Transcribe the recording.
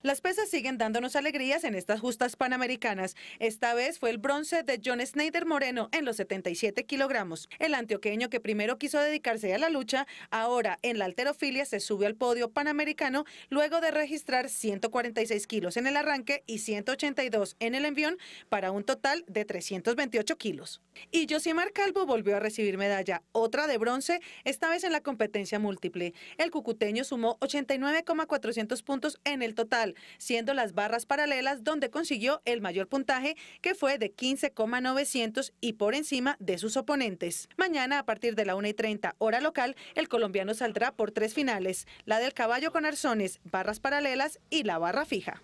Las pesas siguen dándonos alegrías en estas justas panamericanas. Esta vez fue el bronce de John Snyder Moreno en los 77 kilogramos. El antioqueño que primero quiso dedicarse a la lucha, ahora en la alterofilia se sube al podio panamericano luego de registrar 146 kilos en el arranque y 182 en el envión para un total de 328 kilos. Y Josimar Calvo volvió a recibir medalla, otra de bronce, esta vez en la competencia múltiple. El cucuteño sumó 89,400 puntos en el total siendo las barras paralelas donde consiguió el mayor puntaje, que fue de 15,900 y por encima de sus oponentes. Mañana, a partir de la 1 y 30 hora local, el colombiano saldrá por tres finales, la del caballo con arzones, barras paralelas y la barra fija.